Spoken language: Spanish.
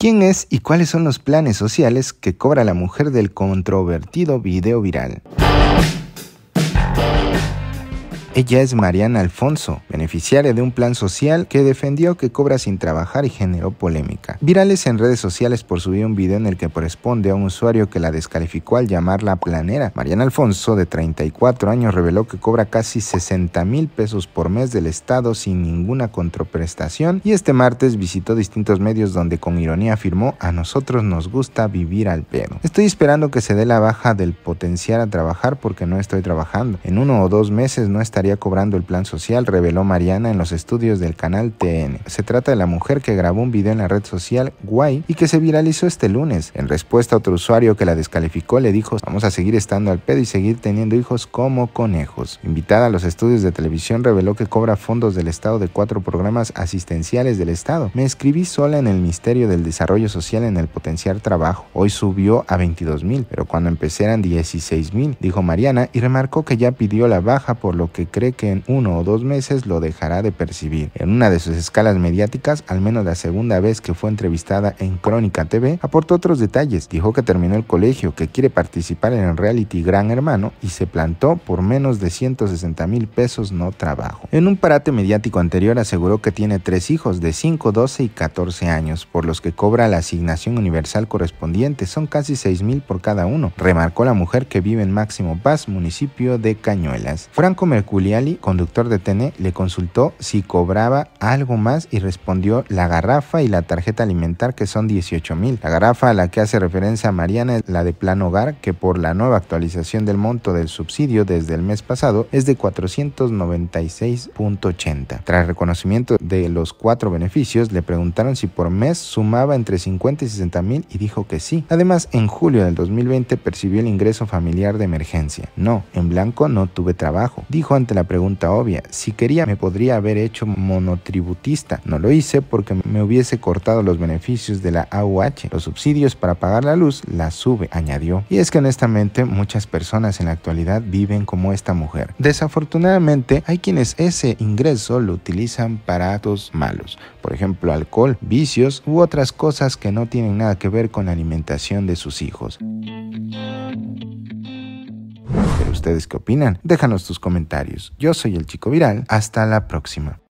¿Quién es y cuáles son los planes sociales que cobra la mujer del controvertido video viral? Ella es Mariana Alfonso, beneficiaria de un plan social que defendió que cobra sin trabajar y generó polémica. Virales en redes sociales por subir un video en el que corresponde a un usuario que la descalificó al llamarla planera. Mariana Alfonso, de 34 años, reveló que cobra casi 60 mil pesos por mes del Estado sin ninguna contraprestación y este martes visitó distintos medios donde con ironía afirmó a nosotros nos gusta vivir al pedo. Estoy esperando que se dé la baja del potencial a trabajar porque no estoy trabajando. En uno o dos meses no estaría cobrando el plan social, reveló Mariana en los estudios del canal TN. Se trata de la mujer que grabó un video en la red social Guay y que se viralizó este lunes. En respuesta a otro usuario que la descalificó, le dijo, vamos a seguir estando al pedo y seguir teniendo hijos como conejos. Invitada a los estudios de televisión, reveló que cobra fondos del Estado de cuatro programas asistenciales del Estado. Me escribí sola en el Ministerio del Desarrollo Social en el potenciar trabajo. Hoy subió a 22 mil, pero cuando empecé eran 16 mil, dijo Mariana y remarcó que ya pidió la baja por lo que cree que en uno o dos meses lo dejará de percibir. En una de sus escalas mediáticas, al menos la segunda vez que fue entrevistada en Crónica TV, aportó otros detalles. Dijo que terminó el colegio, que quiere participar en el reality Gran Hermano y se plantó por menos de 160 mil pesos no trabajo. En un parate mediático anterior aseguró que tiene tres hijos de 5, 12 y 14 años, por los que cobra la asignación universal correspondiente, son casi 6 mil por cada uno, remarcó la mujer que vive en Máximo Paz, municipio de Cañuelas. Franco Mercurio liali conductor de Tene, le consultó si cobraba algo más y respondió la garrafa y la tarjeta alimentar que son 18 mil. La garrafa a la que hace referencia Mariana es la de Plan Hogar que por la nueva actualización del monto del subsidio desde el mes pasado es de 496.80. Tras reconocimiento de los cuatro beneficios le preguntaron si por mes sumaba entre 50 y 60 mil y dijo que sí. Además en julio del 2020 percibió el ingreso familiar de emergencia. No, en blanco no tuve trabajo, dijo ante la pregunta obvia. Si quería me podría haber hecho monotributista. No lo hice porque me hubiese cortado los beneficios de la AUH. Los subsidios para pagar la luz la sube, añadió. Y es que honestamente muchas personas en la actualidad viven como esta mujer. Desafortunadamente hay quienes ese ingreso lo utilizan para actos malos. Por ejemplo, alcohol, vicios u otras cosas que no tienen nada que ver con la alimentación de sus hijos. ¿Ustedes qué opinan? Déjanos tus comentarios. Yo soy el Chico Viral. Hasta la próxima.